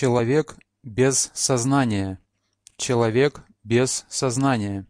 Человек без сознания. Человек без сознания.